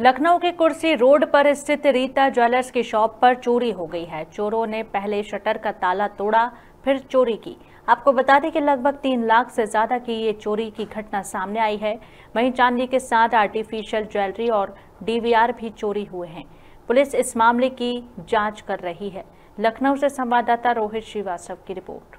लखनऊ के कुर्सी रोड पर स्थित रीता ज्वेलर्स की शॉप पर चोरी हो गई है चोरों ने पहले शटर का ताला तोड़ा फिर चोरी की आपको बता दें कि लगभग तीन लाख से ज़्यादा की ये चोरी की घटना सामने आई है वहीं चांदी के साथ आर्टिफिशियल ज्वेलरी और डीवीआर भी चोरी हुए हैं पुलिस इस मामले की जांच कर रही है लखनऊ से संवाददाता रोहित श्रीवास्तव की रिपोर्ट